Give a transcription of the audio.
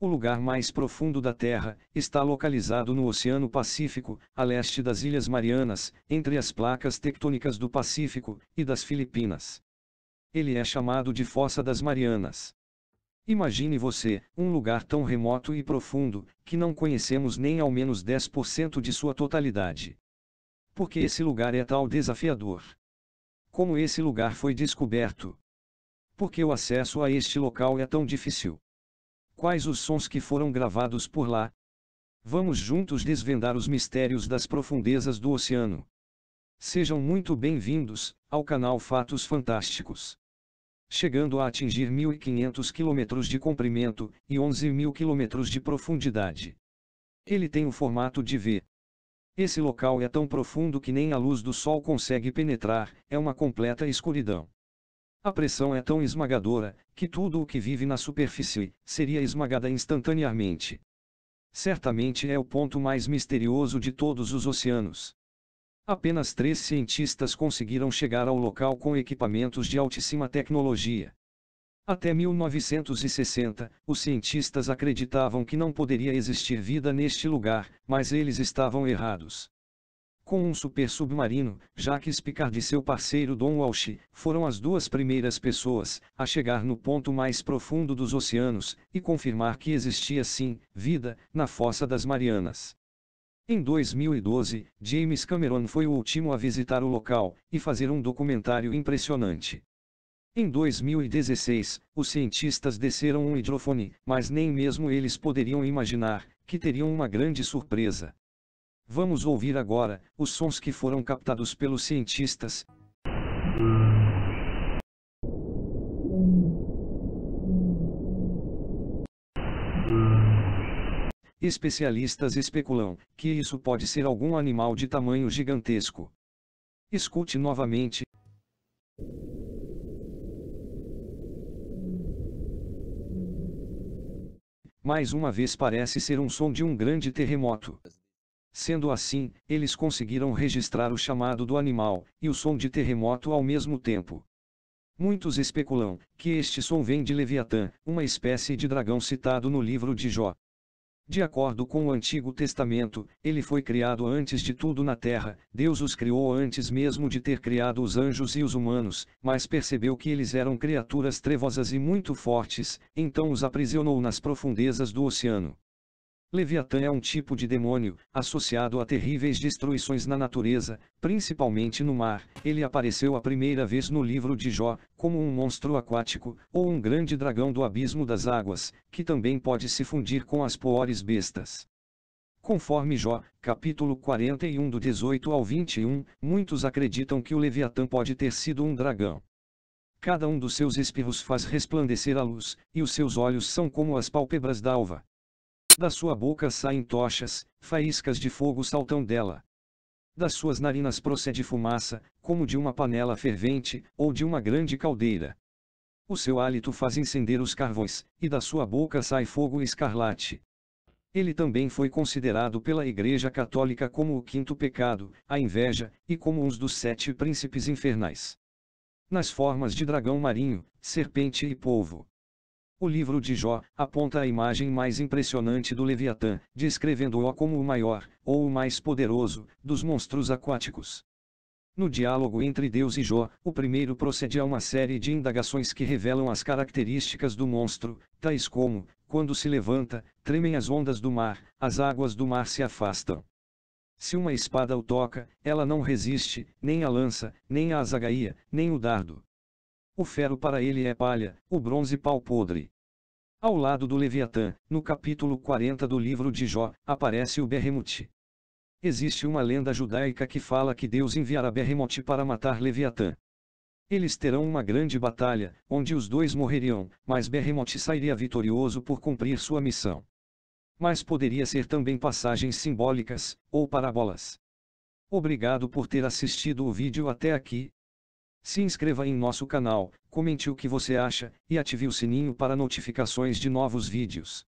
O lugar mais profundo da Terra está localizado no Oceano Pacífico, a leste das Ilhas Marianas, entre as placas tectônicas do Pacífico e das Filipinas. Ele é chamado de Fossa das Marianas. Imagine você, um lugar tão remoto e profundo, que não conhecemos nem ao menos 10% de sua totalidade. Por que esse lugar é tal desafiador? Como esse lugar foi descoberto? Por que o acesso a este local é tão difícil? Quais os sons que foram gravados por lá? Vamos juntos desvendar os mistérios das profundezas do oceano. Sejam muito bem-vindos ao canal Fatos Fantásticos. Chegando a atingir 1.500 km de comprimento e 11.000 km de profundidade. Ele tem o formato de V, esse local é tão profundo que nem a luz do sol consegue penetrar, é uma completa escuridão. A pressão é tão esmagadora, que tudo o que vive na superfície seria esmagada instantaneamente. Certamente é o ponto mais misterioso de todos os oceanos. Apenas três cientistas conseguiram chegar ao local com equipamentos de altíssima tecnologia. Até 1960, os cientistas acreditavam que não poderia existir vida neste lugar, mas eles estavam errados com um super submarino, Jacques Picard e seu parceiro Don Walsh foram as duas primeiras pessoas a chegar no ponto mais profundo dos oceanos e confirmar que existia sim vida na fossa das Marianas. Em 2012, James Cameron foi o último a visitar o local e fazer um documentário impressionante. Em 2016, os cientistas desceram um hidrofone, mas nem mesmo eles poderiam imaginar que teriam uma grande surpresa. Vamos ouvir agora os sons que foram captados pelos cientistas. Especialistas especulam que isso pode ser algum animal de tamanho gigantesco. Escute novamente. Mais uma vez parece ser um som de um grande terremoto. Sendo assim, eles conseguiram registrar o chamado do animal e o som de terremoto ao mesmo tempo. Muitos especulam que este som vem de Leviatã, uma espécie de dragão citado no livro de Jó. De acordo com o Antigo Testamento, ele foi criado antes de tudo na terra, Deus os criou antes mesmo de ter criado os anjos e os humanos, mas percebeu que eles eram criaturas trevosas e muito fortes, então os aprisionou nas profundezas do oceano. Leviatã é um tipo de demônio, associado a terríveis destruições na natureza, principalmente no mar. Ele apareceu a primeira vez no livro de Jó, como um monstro aquático, ou um grande dragão do abismo das águas, que também pode se fundir com as poores bestas. Conforme Jó, capítulo 41 do 18 ao 21, muitos acreditam que o Leviatã pode ter sido um dragão. Cada um dos seus espirros faz resplandecer a luz, e os seus olhos são como as pálpebras d'alva. Da sua boca saem tochas, faíscas de fogo saltam dela. Das suas narinas procede fumaça, como de uma panela fervente, ou de uma grande caldeira. O seu hálito faz encender os carvões, e da sua boca sai fogo escarlate. Ele também foi considerado pela Igreja Católica como o quinto pecado, a inveja, e como um dos sete príncipes infernais. Nas formas de dragão marinho, serpente e polvo. O livro de Jó aponta a imagem mais impressionante do Leviatã, descrevendo-o como o maior, ou o mais poderoso, dos monstros aquáticos. No diálogo entre Deus e Jó, o primeiro procede a uma série de indagações que revelam as características do monstro, tais como, quando se levanta, tremem as ondas do mar, as águas do mar se afastam. Se uma espada o toca, ela não resiste, nem a lança, nem a azagaia, nem o dardo. O ferro para ele é palha, o bronze pau podre. Ao lado do Leviatã, no capítulo 40 do livro de Jó, aparece o Berremute. Existe uma lenda judaica que fala que Deus enviará Berremote para matar Leviatã. Eles terão uma grande batalha, onde os dois morreriam, mas Berremote sairia vitorioso por cumprir sua missão. Mas poderia ser também passagens simbólicas, ou parábolas. Obrigado por ter assistido o vídeo até aqui, se inscreva em nosso canal, comente o que você acha e ative o sininho para notificações de novos vídeos.